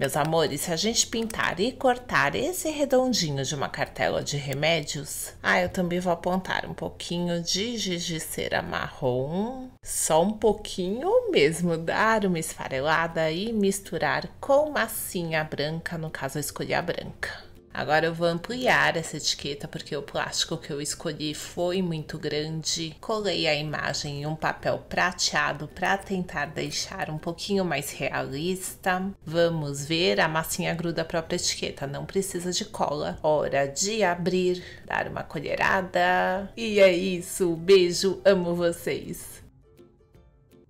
Meus amores, se a gente pintar e cortar esse redondinho de uma cartela de remédios, ah, eu também vou apontar um pouquinho de giz de cera marrom, só um pouquinho mesmo, dar uma esfarelada e misturar com massinha branca, no caso eu escolhi a branca. Agora eu vou ampliar essa etiqueta porque o plástico que eu escolhi foi muito grande. Colei a imagem em um papel prateado para tentar deixar um pouquinho mais realista. Vamos ver, a massinha gruda a própria etiqueta, não precisa de cola. Hora de abrir, dar uma colherada. E é isso, beijo, amo vocês!